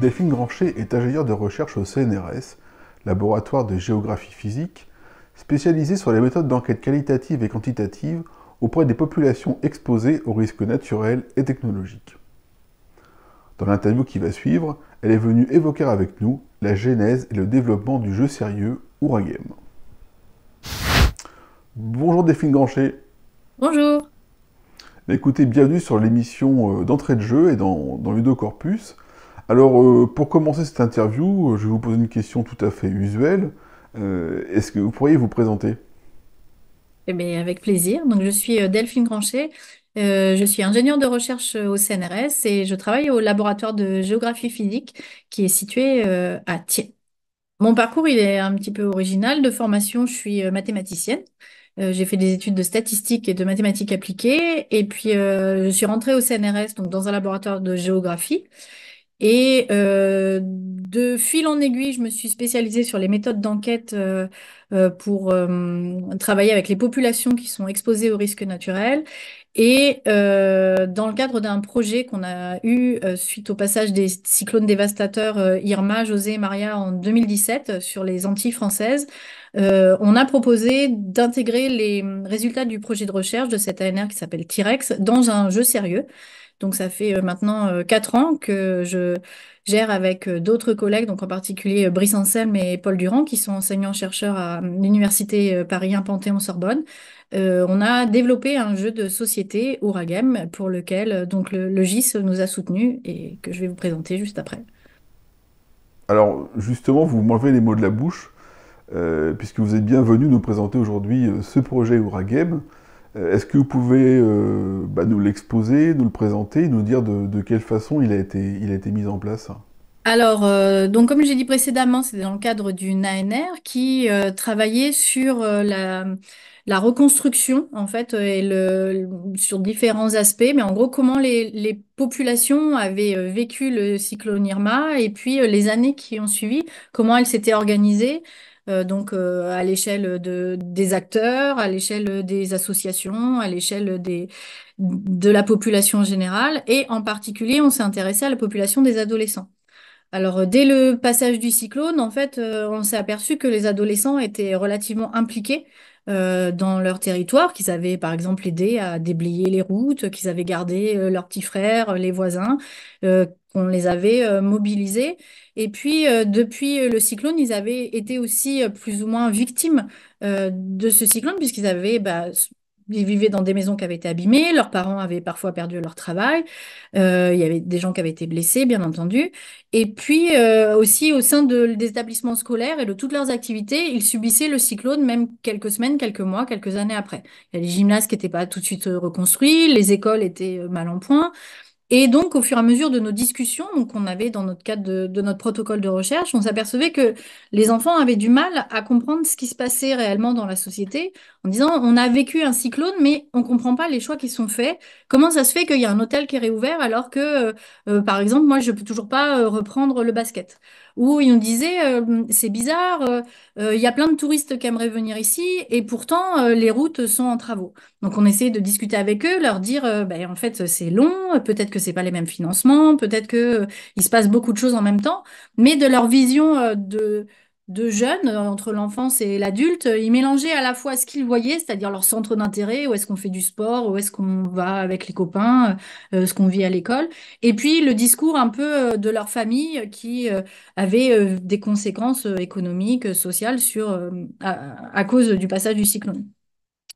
Delphine Granchet est ingénieure de recherche au CNRS, laboratoire de géographie physique, spécialisée sur les méthodes d'enquête qualitative et quantitative auprès des populations exposées aux risques naturels et technologiques. Dans l'interview qui va suivre, elle est venue évoquer avec nous la genèse et le développement du jeu sérieux Ouragame. Bonjour Delphine Granchet Bonjour. Écoutez, bienvenue sur l'émission euh, d'entrée de jeu et dans, dans Ludo Corpus. Alors, euh, pour commencer cette interview, euh, je vais vous poser une question tout à fait usuelle. Euh, est-ce que vous pourriez vous présenter? Eh bien, avec plaisir. Donc, je suis Delphine Granchet. je suis ingénieure de recherche au CNRS et je travaille au laboratoire de géographie physique qui est situé à Thiers. Mon parcours, il est un petit peu original. De formation, je suis mathématicienne. j'ai fait des études de statistique et de mathématiques appliquées. Et puis, je suis rentrée au CNRS, donc dans un laboratoire de géographie. Et euh, de fil en aiguille, je me suis spécialisée sur les méthodes d'enquête euh, euh, pour travailler avec les populations qui sont exposées aux risques naturels. Et dans le cadre d'un projet qu'on a eu suite au passage des cyclones dévastateurs Irma, José et Maria en 2017 sur les Antilles françaises, euh, on a proposé d'intégrer les résultats du projet de recherche de cette ANR qui s'appelle T-Rex dans un jeu sérieux. Donc ça fait euh, maintenant euh, quatre ans que je gère avec d'autres collègues, donc en particulier Brice Anselme et Paul Durand, qui sont enseignants-chercheurs à l'Université Paris 1 Panthéon-Sorbonne. on a développé un jeu de société, Ouragame, pour lequel donc le, le GIS nous a soutenus et que je vais vous présenter juste après. Alors justement, vous m'enlevez les mots de la bouche. Euh, puisque vous êtes venu nous présenter aujourd'hui euh, ce projet Ouragame. Euh, est-ce que vous pouvez bah, nous l'exposer, nous le présenter, nous dire de, quelle façon il a été, mis en place alors, donc comme j'ai dit précédemment, c'était dans le cadre d'une ANR qui travaillait sur la, reconstruction, en fait, et sur différents aspects, mais en gros, comment les, les populations avaient vécu le cyclone Irma et puis les années qui ont suivi, comment elles s'étaient organisées, euh, donc euh, à l'échelle des acteurs, à l'échelle des associations, à l'échelle de la population générale, et en particulier, on s'est intéressé à la population des adolescents. Alors, euh, dès le passage du cyclone, en fait, on s'est aperçu que les adolescents étaient relativement impliqués euh, dans leur territoire, qu'ils avaient par exemple aidé à déblayer les routes, qu'ils avaient gardé euh, leurs petits frères, euh, les voisins, qu'on les avait mobilisés. Et puis, depuis le cyclone, ils avaient été aussi plus ou moins victimes de ce cyclone, puisqu'ils avaient bah, ils vivaient dans des maisons qui avaient été abîmées, leurs parents avaient parfois perdu leur travail, euh, il y avait des gens qui avaient été blessés, bien entendu. Et puis euh, aussi au sein de, des établissements scolaires et de toutes leurs activités, ils subissaient le cyclone même quelques semaines, quelques mois, quelques années après. Il y a les gymnases qui n'étaient pas tout de suite euh, reconstruits, les écoles étaient mal en point. Et donc, au fur et à mesure de nos discussions, qu'on avait dans notre cadre de, notre protocole de recherche, on s'apercevait que les enfants avaient du mal à comprendre ce qui se passait réellement dans la société, en disant on a vécu un cyclone, mais on comprend pas les choix qui sont faits. Comment ça se fait qu'il y a un hôtel qui est réouvert alors que, euh, euh, par exemple, moi je ne peux toujours pas euh, reprendre le basket où ils nous disaient euh, c'est bizarre, euh, euh, il y a plein de touristes qui aimeraient venir ici et pourtant les routes sont en travaux. Donc on essayait de discuter avec eux, leur dire ben en fait c'est long, peut-être que c'est pas les mêmes financements, peut-être que il se passe beaucoup de choses en même temps, mais de leur vision de de jeunes, euh, entre l'enfance et l'adulte, euh, ils mélangeaient à la fois ce qu'ils voyaient, c'est-à-dire leur centre d'intérêt, où est-ce qu'on fait du sport, où est-ce qu'on va avec les copains, euh, ce qu'on vit à l'école, et puis le discours un peu de leur famille qui avait des conséquences économiques, sociales sur, à, cause du passage du cyclone.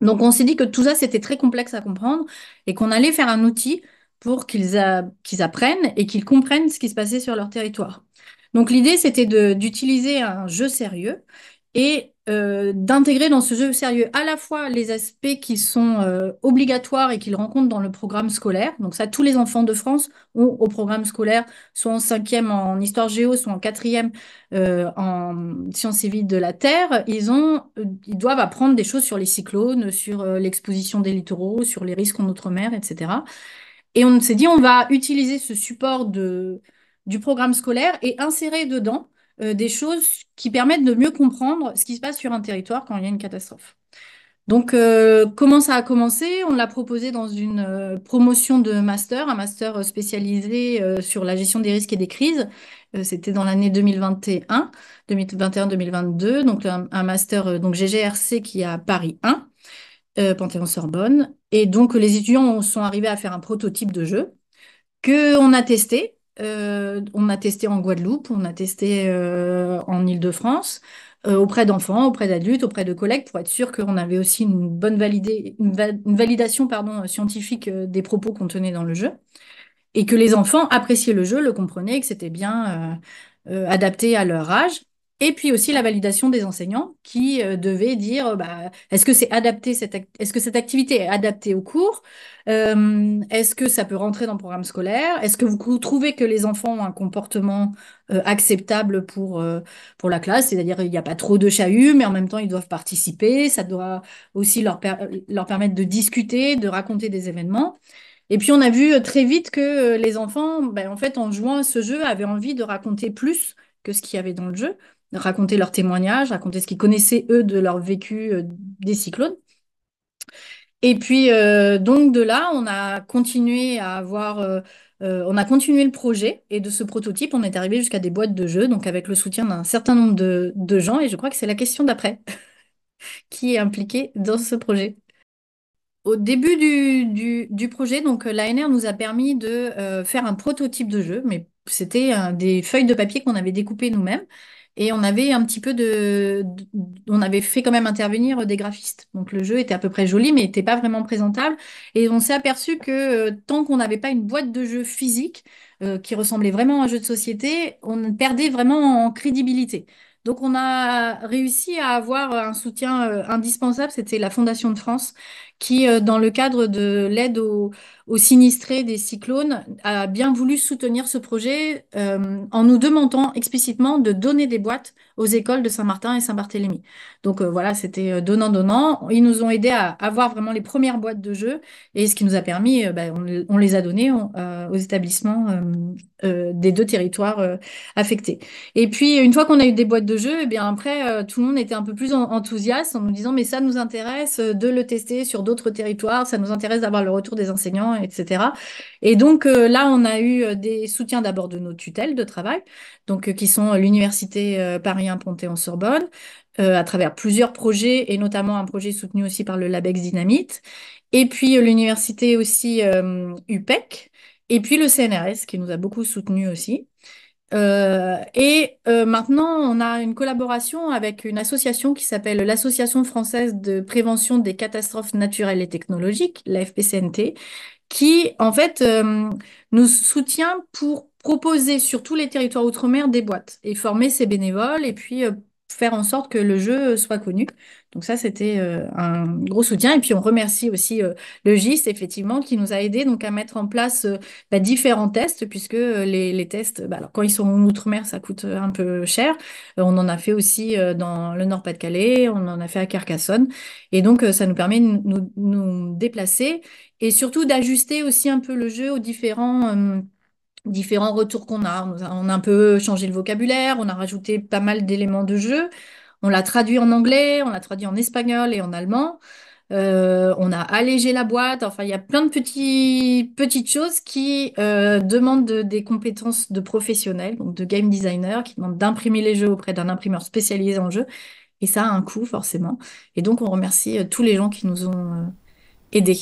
Donc on s'est dit que tout ça, c'était très complexe à comprendre et qu'on allait faire un outil pour qu'ils apprennent et qu'ils comprennent ce qui se passait sur leur territoire. Donc l'idée, c'était d'utiliser un jeu sérieux et euh, d'intégrer dans ce jeu sérieux à la fois les aspects qui sont euh, obligatoires et qu'ils rencontrent dans le programme scolaire. Donc ça, tous les enfants de France ont au programme scolaire, soit en cinquième en histoire géo, soit en quatrième euh, en sciences civiles de la Terre, ils, ont, ils doivent apprendre des choses sur les cyclones, sur l'exposition des littoraux, sur les risques en outre-mer, etc. Et on s'est dit, on va utiliser ce support de du programme scolaire et insérer dedans euh, des choses qui permettent de mieux comprendre ce qui se passe sur un territoire quand il y a une catastrophe. Donc, euh, comment ça a commencé On l'a proposé dans une euh, promotion de master, un master spécialisé sur la gestion des risques et des crises. C'était dans l'année 2021, 2021-2022, donc un, master donc GGRC qui est à Paris 1, Panthéon-Sorbonne. Et donc, les étudiants sont arrivés à faire un prototype de jeu qu'on a testé euh, on a testé en Guadeloupe, on a testé euh, en ile de france euh, auprès d'enfants, auprès d'adultes, auprès de collègues, pour être sûr qu'on avait aussi une bonne validation scientifique des propos qu'on tenait dans le jeu, et que les enfants appréciaient le jeu, le comprenaient, et que c'était bien adapté à leur âge. Et puis aussi la validation des enseignants qui euh, devaient dire euh, bah, est-ce que c'est adapté cette est-ce que cette activité est adaptée au cours euh, Est-ce que ça peut rentrer dans le programme scolaire Est-ce que vous trouvez que les enfants ont un comportement acceptable pour pour la classe C'est-à-dire il n'y a pas trop de chahut, mais en même temps ils doivent participer. Ça doit aussi leur leur permettre de discuter, de raconter des événements. Et puis on a vu très vite que les enfants, ben, en fait en jouant à ce jeu, avaient envie de raconter plus que ce qu'il y avait dans le jeu raconter leurs témoignages, raconter ce qu'ils connaissaient eux de leur vécu euh, des cyclones. Et puis euh, donc de là, on a continué à avoir, euh, on a continué le projet et de ce prototype, on est arrivé jusqu'à des boîtes de jeux, donc avec le soutien d'un certain nombre de, gens. Et je crois que c'est la question d'après qui est impliquée dans ce projet. Au début du, du projet, donc l'ANR nous a permis de faire un prototype de jeu, mais c'était des feuilles de papier qu'on avait découpées nous-mêmes et on avait un petit peu de, On avait fait quand même intervenir euh, des graphistes. Donc le jeu était à peu près joli, mais n'était pas vraiment présentable. Et on s'est aperçu que euh, tant qu'on n'avait pas une boîte de jeu physique, euh, qui ressemblait vraiment à un jeu de société, on perdait vraiment en crédibilité. Donc on a réussi à avoir un soutien euh, indispensable, c'était la Fondation de France qui, euh, dans le cadre de l'aide aux, sinistrés des cyclones, a bien voulu soutenir ce projet euh, en nous demandant explicitement de donner des boîtes aux écoles de Saint-Martin et Saint-Barthélemy. Donc voilà, c'était donnant-donnant. Ils nous ont aidés à avoir vraiment les premières boîtes de jeu et ce qui nous a permis, ben, on, les a données aux établissements des deux territoires affectés. Et puis, une fois qu'on a eu des boîtes de et eh bien après, euh, tout le monde était un peu plus enthousiaste en nous disant mais ça nous intéresse euh, de le tester sur d'autres territoires, ça nous intéresse d'avoir le retour des enseignants, etc. Et donc euh, là, on a eu des soutiens d'abord de nos tutelles de travail, donc qui sont l'université Paris 1 en sorbonne à travers plusieurs projets et notamment un projet soutenu aussi par le Labex Dynamite, et puis l'université aussi UPEC. Et puis le CNRS qui nous a beaucoup soutenus aussi. Euh, et euh, maintenant, on a une collaboration avec une association qui s'appelle l'Association française de prévention des catastrophes naturelles et technologiques, la FPCNT, qui en fait euh, nous soutient pour proposer sur tous les territoires outre-mer des boîtes et former ces bénévoles et puis faire en sorte que le jeu soit connu. Donc ça, c'était euh, un gros soutien. Et puis on remercie aussi euh, le Gist, effectivement, qui nous a aidés donc, à mettre en place euh, bah, différents tests, puisque les, les tests, bah, alors, quand ils sont en Outre-mer, ça coûte un peu cher. on en a fait aussi dans le Nord-Pas-de-Calais, on en a fait à Carcassonne. Et donc, ça nous permet de nous, nous déplacer et surtout d'ajuster aussi un peu le jeu aux différents différents retours qu'on a. On a un peu changé le vocabulaire, on a rajouté pas mal d'éléments de jeu. On l'a traduit en anglais, on l'a traduit en espagnol et en allemand. Euh, on a allégé la boîte. Enfin, il y a plein de petits, petites choses qui euh, demandent des compétences de professionnels, donc de game designers, qui demandent d'imprimer les jeux auprès d'un imprimeur spécialisé en jeu. Et ça a un coût, forcément. Et donc, on remercie euh, tous les gens qui nous ont aidés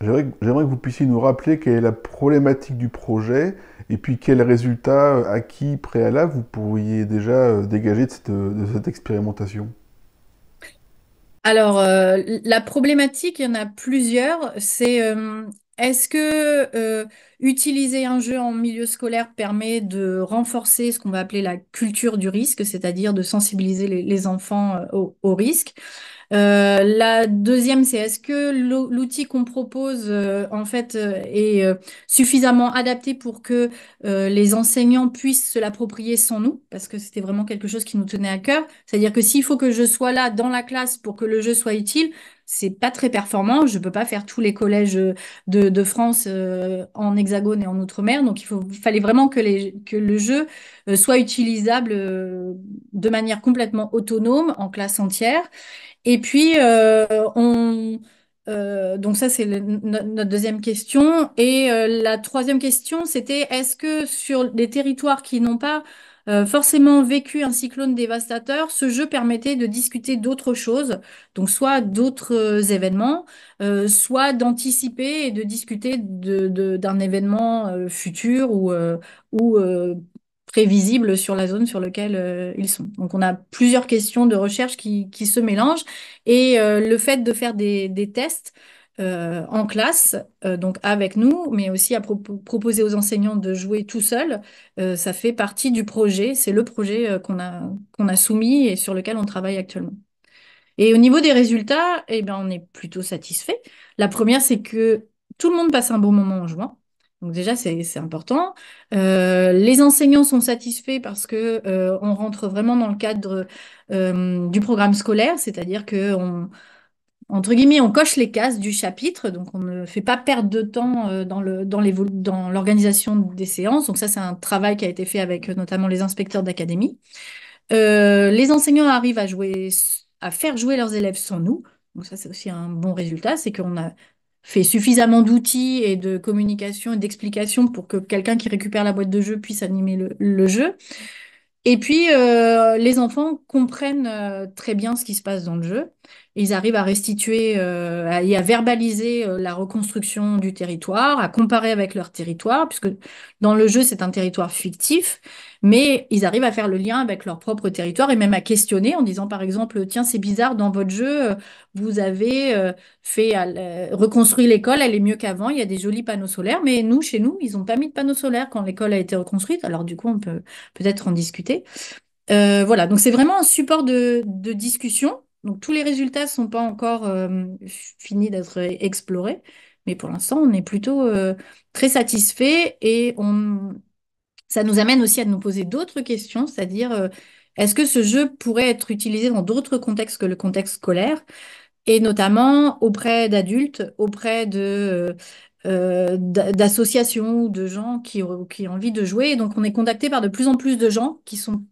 j'aimerais que vous puissiez nous rappeler quelle est la problématique du projet et puis quels résultats euh, acquis préalable vous pourriez déjà euh, dégager euh, de cette, expérimentation. Alors, la problématique, il y en a plusieurs. C'est est-ce que utiliser un jeu en milieu scolaire permet de renforcer ce qu'on va appeler la culture du risque, c'est-à-dire de sensibiliser les, enfants au, risque euh, la deuxième, c'est est-ce que l'outil qu'on propose euh, en fait euh, est suffisamment adapté pour que les enseignants puissent se l'approprier sans nous, parce que c'était vraiment quelque chose qui nous tenait à cœur. C'est-à-dire que s'il faut que je sois là dans la classe pour que le jeu soit utile, c'est pas très performant. Je peux pas faire tous les collèges euh, de, France euh, en hexagone et en outre-mer. Donc il fallait vraiment que, les, que le jeu euh, soit utilisable de manière complètement autonome en classe entière. Et puis on donc ça, c'est notre, deuxième question. Et la troisième question, c'était est-ce que sur les territoires qui n'ont pas euh, forcément vécu un cyclone dévastateur, ce jeu permettait de discuter d'autres choses, donc soit d'autres euh, événements, euh, soit d'anticiper et de discuter d'un événement futur ou, prévisible sur la zone sur laquelle ils sont. Donc on a plusieurs questions de recherche qui, se mélangent et le fait de faire des tests euh, en classe, euh, donc avec nous, mais aussi à proposer aux enseignants de jouer tout seul. Euh, ça fait partie du projet, c'est le projet qu'on a, qu'on a soumis et sur lequel on travaille actuellement. Et au niveau des résultats, eh ben on est plutôt satisfait. La première, c'est que tout le monde passe un bon moment en jouant. Donc déjà, c'est important. les enseignants sont satisfaits parce que on rentre vraiment dans le cadre du programme scolaire, c'est-à-dire que on, entre guillemets, on coche les cases du chapitre, donc on ne fait pas perdre de temps euh, dans, l'organisation des séances. Donc ça, c'est un travail qui a été fait avec euh, notamment les inspecteurs d'académie. Euh, les enseignants arrivent à jouer, à faire jouer leurs élèves sans nous. Donc ça, c'est aussi un bon résultat, c'est qu'on a fait suffisamment d'outils et de communication et d'explications pour que quelqu'un qui récupère la boîte de jeu puisse animer le jeu. Et puis, euh, les enfants comprennent euh, très bien ce qui se passe dans le jeu. Ils arrivent à restituer euh, et à verbaliser la reconstruction du territoire, à comparer avec leur territoire, puisque dans le jeu, c'est un territoire fictif mais ils arrivent à faire le lien avec leur propre territoire et même à questionner en disant par exemple tiens c'est bizarre dans votre jeu euh, vous avez euh, fait euh, reconstruit l'école elle est mieux qu'avant il y a des jolis panneaux solaires mais nous chez nous ils ont pas mis de panneaux solaires quand l'école a été reconstruite alors du coup on peut peut-être en discuter voilà donc c'est vraiment un support de, de discussion donc tous les résultats sont pas encore finis d'être explorés mais pour l'instant on est plutôt très satisfait et on ça nous amène aussi à nous poser d'autres questions, c'est-à-dire euh, est-ce que ce jeu pourrait être utilisé dans d'autres contextes que le contexte scolaire, et notamment auprès d'adultes, auprès de euh, euh, d'associations de gens qui, ont envie de jouer. donc on est contacté par de plus en plus de gens qui sont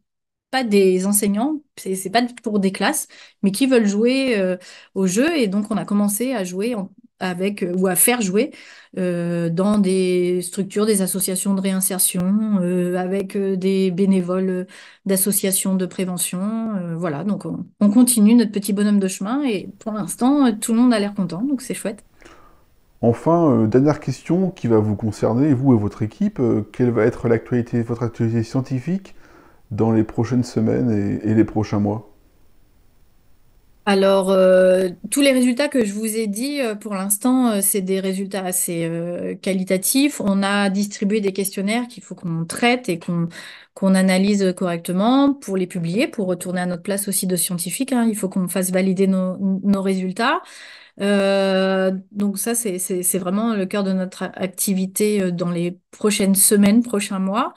pas des enseignants, c'est pas pour des classes, mais qui veulent jouer au jeu. Et donc on a commencé à jouer en, avec euh, ou à faire jouer euh, dans des structures, des associations de réinsertion, euh, avec des bénévoles d'associations de prévention. voilà, donc on, continue notre petit bonhomme de chemin et pour l'instant, tout le monde a l'air content, donc c'est chouette. Enfin, dernière question qui va vous concerner, vous et votre équipe, quelle va être l'actualité, votre actualité scientifique dans les prochaines semaines et les prochains mois alors, euh, tous les résultats que je vous ai dit, euh, pour l'instant, euh, c'est des résultats assez qualitatifs. On a distribué des questionnaires qu'il faut qu'on traite et qu'on analyse correctement pour les publier, pour retourner à notre place aussi de scientifique. Hein. Il faut qu'on fasse valider nos résultats. donc ça, c'est vraiment le cœur de notre activité dans les prochaines semaines, prochains mois.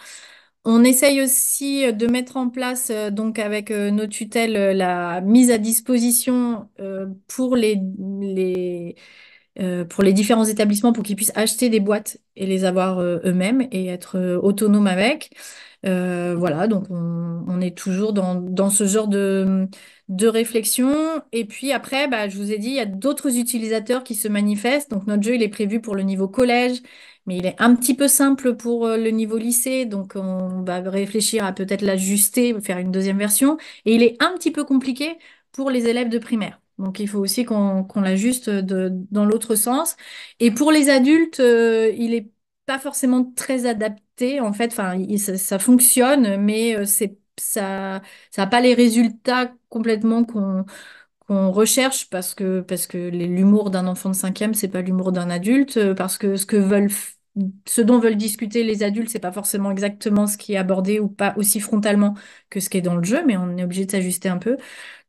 On essaye aussi euh, de mettre en place, euh, donc avec euh, nos tutelles, la mise à disposition pour les, différents établissements pour qu'ils puissent acheter des boîtes et les avoir eux-mêmes et être autonomes avec. voilà, donc on, est toujours dans, ce genre de, réflexion. Et puis après, bah, je vous ai dit, il y a d'autres utilisateurs qui se manifestent. Donc notre jeu, il est prévu pour le niveau collège, mais il est un petit peu simple pour euh, le niveau lycée, donc on va réfléchir à peut-être l'ajuster, faire une deuxième version, et il est un petit peu compliqué pour les élèves de primaire. Donc il faut aussi qu'on l'ajuste dans l'autre sens. Et pour les adultes, euh, il est pas forcément très adapté en fait. Enfin, ça, ça, fonctionne, mais euh, c'est ça, ça a pas les résultats complètement qu'on qu'on recherche parce que parce que l'humour d'un enfant de cinquième c'est pas l'humour d'un adulte parce que ce que veulent ce dont veulent discuter les adultes, c'est pas forcément exactement ce qui est abordé ou pas aussi frontalement que ce qui est dans le jeu, mais on est obligé de s'ajuster un peu.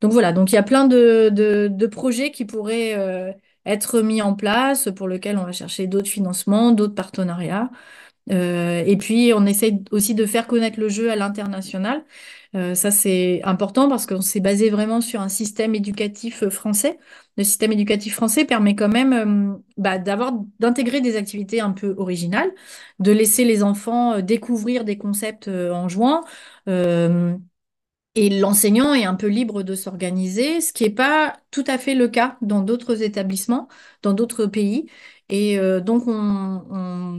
Donc voilà, donc il y a plein de, projets qui pourraient euh, être mis en place, pour lesquels on va chercher d'autres financements, d'autres partenariats. Euh, et puis, on essaye aussi de faire connaître le jeu à l'international. Euh, ça, c'est important parce qu'on s'est basé vraiment sur un système éducatif euh, français. Le système éducatif français permet quand même bah, d'avoir d'intégrer des activités un peu originales, de laisser les enfants découvrir des concepts en jouant. Et l'enseignant est un peu libre de s'organiser, ce qui n'est pas tout à fait le cas dans d'autres établissements, dans d'autres pays. Et euh, donc, on,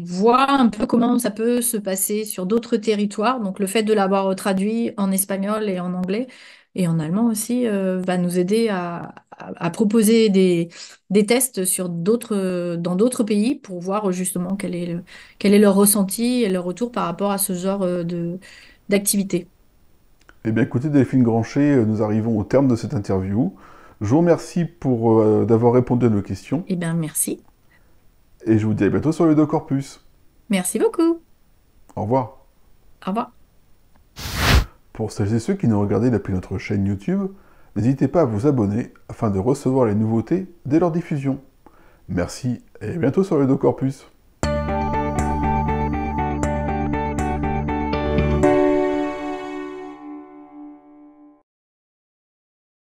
voit un peu comment ça peut se passer sur d'autres territoires. Donc, le fait de l'avoir traduit en espagnol et en anglais et en allemand aussi euh, va nous aider à, proposer des, tests sur dans d'autres pays pour voir justement quel est, quel est leur ressenti et leur retour par rapport à ce genre euh, d'activité. Eh bien, écoutez, Delphine Granchet, nous arrivons au terme de cette interview. Je vous remercie pour d'avoir répondu à nos questions. Eh bien, merci et je vous dis à bientôt sur le Corpus. Merci beaucoup. Au revoir. Au revoir. Pour celles et ceux qui nous regardé depuis notre chaîne YouTube, n'hésitez pas à vous abonner afin de recevoir les nouveautés dès leur diffusion. Merci et à bientôt sur le Corpus.